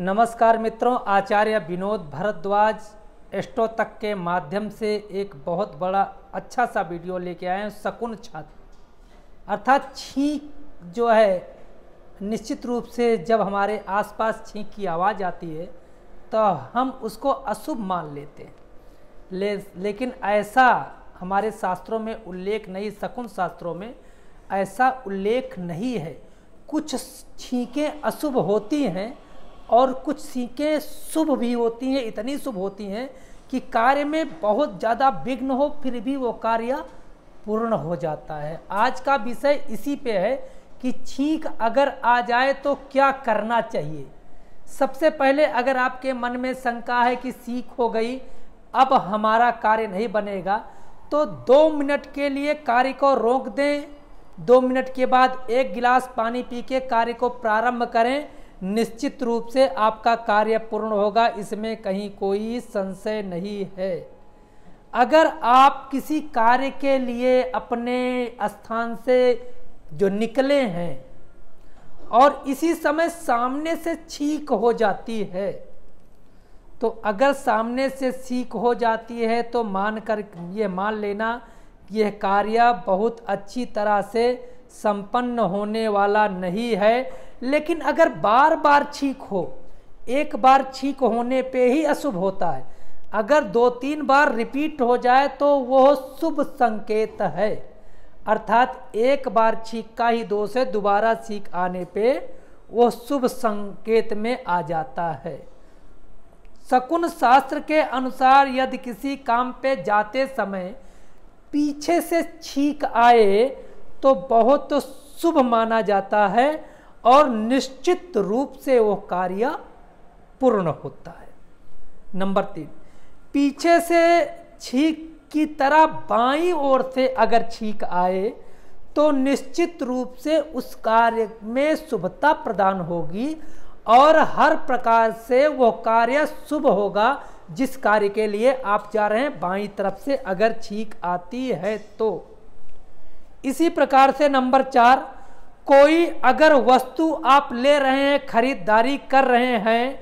नमस्कार मित्रों आचार्य विनोद भरद्वाज एस्टो तक के माध्यम से एक बहुत बड़ा अच्छा सा वीडियो लेके आए हैं शकुन छात्र अर्थात छींक जो है निश्चित रूप से जब हमारे आसपास छींक की आवाज़ आती है तो हम उसको अशुभ मान लेते हैं ले, लेकिन ऐसा हमारे शास्त्रों में उल्लेख नहीं शकुन शास्त्रों में ऐसा उल्लेख नहीं है कुछ छींकें अशुभ होती हैं और कुछ सीखें शुभ भी होती हैं इतनी शुभ होती हैं कि कार्य में बहुत ज़्यादा विघ्न हो फिर भी वो कार्य पूर्ण हो जाता है आज का विषय इसी पे है कि छींक अगर आ जाए तो क्या करना चाहिए सबसे पहले अगर आपके मन में शंका है कि सीख हो गई अब हमारा कार्य नहीं बनेगा तो दो मिनट के लिए कार्य को रोक दें दो मिनट के बाद एक गिलास पानी पी के कार्य को प्रारंभ करें निश्चित रूप से आपका कार्य पूर्ण होगा इसमें कहीं कोई संशय नहीं है अगर आप किसी कार्य के लिए अपने स्थान से जो निकले हैं और इसी समय सामने से छीक हो जाती है तो अगर सामने से सीख हो जाती है तो मान कर ये मान लेना यह कार्य बहुत अच्छी तरह से संपन्न होने वाला नहीं है लेकिन अगर बार बार छींक हो एक बार छींक होने पे ही अशुभ होता है अगर दो तीन बार रिपीट हो जाए तो वह शुभ संकेत है अर्थात एक बार छींक का ही दोष है दोबारा छींक आने पे वह शुभ संकेत में आ जाता है शकुन शास्त्र के अनुसार यदि किसी काम पे जाते समय पीछे से छींक आए तो बहुत शुभ माना जाता है और निश्चित रूप से वह कार्य पूर्ण होता है नंबर तीन पीछे से छीक की तरह बाई ओर से अगर छीक आए तो निश्चित रूप से उस कार्य में शुभता प्रदान होगी और हर प्रकार से वह कार्य शुभ होगा जिस कार्य के लिए आप जा रहे हैं बाई तरफ से अगर छीक आती है तो इसी प्रकार से नंबर चार कोई अगर वस्तु आप ले रहे हैं खरीदारी कर रहे हैं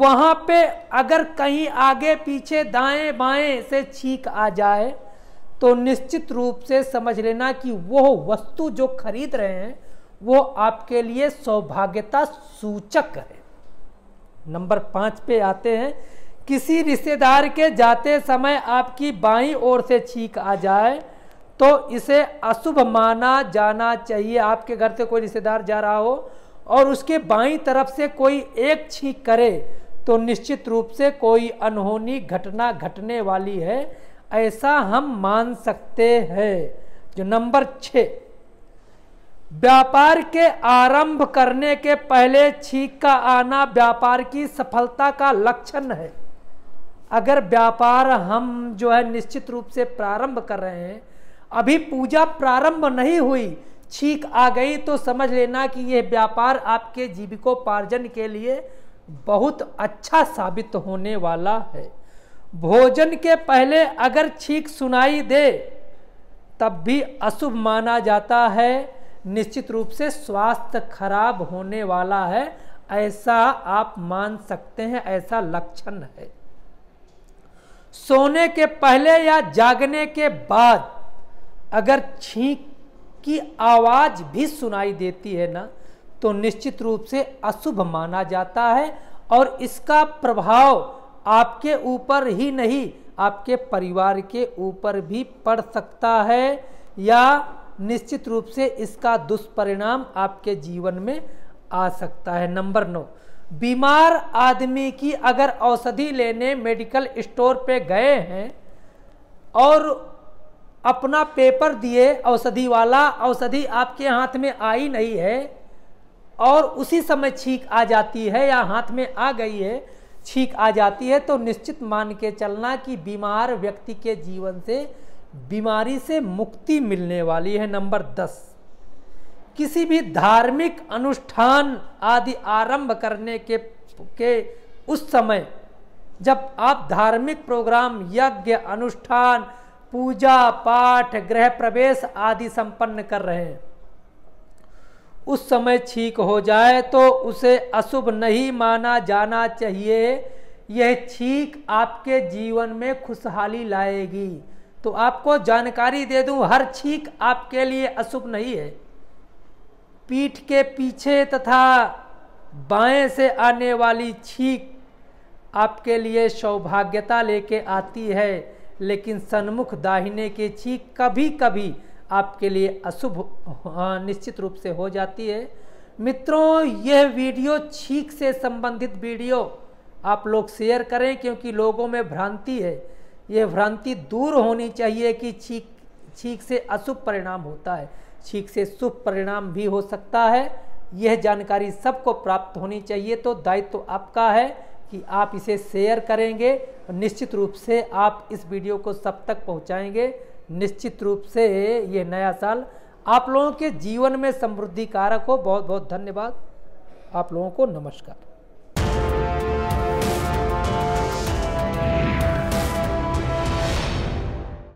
वहाँ पे अगर कहीं आगे पीछे दाएं बाएं से छींक आ जाए तो निश्चित रूप से समझ लेना कि वो वस्तु जो खरीद रहे हैं वो आपके लिए सौभाग्यता सूचक है नंबर पाँच पे आते हैं किसी रिश्तेदार के जाते समय आपकी बाईं ओर से छींक आ जाए तो इसे अशुभ माना जाना चाहिए आपके घर से कोई रिश्तेदार जा रहा हो और उसके बाई तरफ से कोई एक छींक करे तो निश्चित रूप से कोई अनहोनी घटना घटने वाली है ऐसा हम मान सकते हैं जो नंबर छ व्यापार के आरंभ करने के पहले छींक का आना व्यापार की सफलता का लक्षण है अगर व्यापार हम जो है निश्चित रूप से प्रारंभ कर रहे हैं अभी पूजा प्रारंभ नहीं हुई छीक आ गई तो समझ लेना कि यह व्यापार आपके जीविकोपार्जन के लिए बहुत अच्छा साबित होने वाला है भोजन के पहले अगर छीक सुनाई दे तब भी अशुभ माना जाता है निश्चित रूप से स्वास्थ्य खराब होने वाला है ऐसा आप मान सकते हैं ऐसा लक्षण है सोने के पहले या जागने के बाद अगर छींक की आवाज़ भी सुनाई देती है ना तो निश्चित रूप से अशुभ माना जाता है और इसका प्रभाव आपके ऊपर ही नहीं आपके परिवार के ऊपर भी पड़ सकता है या निश्चित रूप से इसका दुष्परिणाम आपके जीवन में आ सकता है नंबर नौ बीमार आदमी की अगर औषधि लेने मेडिकल स्टोर पे गए हैं और अपना पेपर दिए औषधि वाला औषधि आपके हाथ में आई नहीं है और उसी समय छींक आ जाती है या हाथ में आ गई है छींक आ जाती है तो निश्चित मान के चलना कि बीमार व्यक्ति के जीवन से बीमारी से मुक्ति मिलने वाली है नंबर दस किसी भी धार्मिक अनुष्ठान आदि आरंभ करने के के उस समय जब आप धार्मिक प्रोग्राम यज्ञ अनुष्ठान पूजा पाठ गृह प्रवेश आदि संपन्न कर रहे हैं उस समय छींक हो जाए तो उसे अशुभ नहीं माना जाना चाहिए यह छींक आपके जीवन में खुशहाली लाएगी तो आपको जानकारी दे दूं हर छींक आपके लिए अशुभ नहीं है पीठ के पीछे तथा बाएं से आने वाली छींक आपके लिए सौभाग्यता लेके आती है लेकिन सन्मुख दाहिने की चीख कभी कभी आपके लिए अशुभ हाँ, निश्चित रूप से हो जाती है मित्रों यह वीडियो छींक से संबंधित वीडियो आप लोग शेयर करें क्योंकि लोगों में भ्रांति है यह भ्रांति दूर होनी चाहिए कि चीख छींक से अशुभ परिणाम होता है छींक से शुभ परिणाम भी हो सकता है यह जानकारी सबको प्राप्त होनी चाहिए तो दायित्व तो आपका है कि आप इसे शेयर करेंगे निश्चित रूप से आप इस वीडियो को सब तक पहुंचाएंगे निश्चित रूप से ये नया साल आप लोगों के जीवन में समृद्धि कारक हो बहुत बहुत धन्यवाद आप लोगों को नमस्कार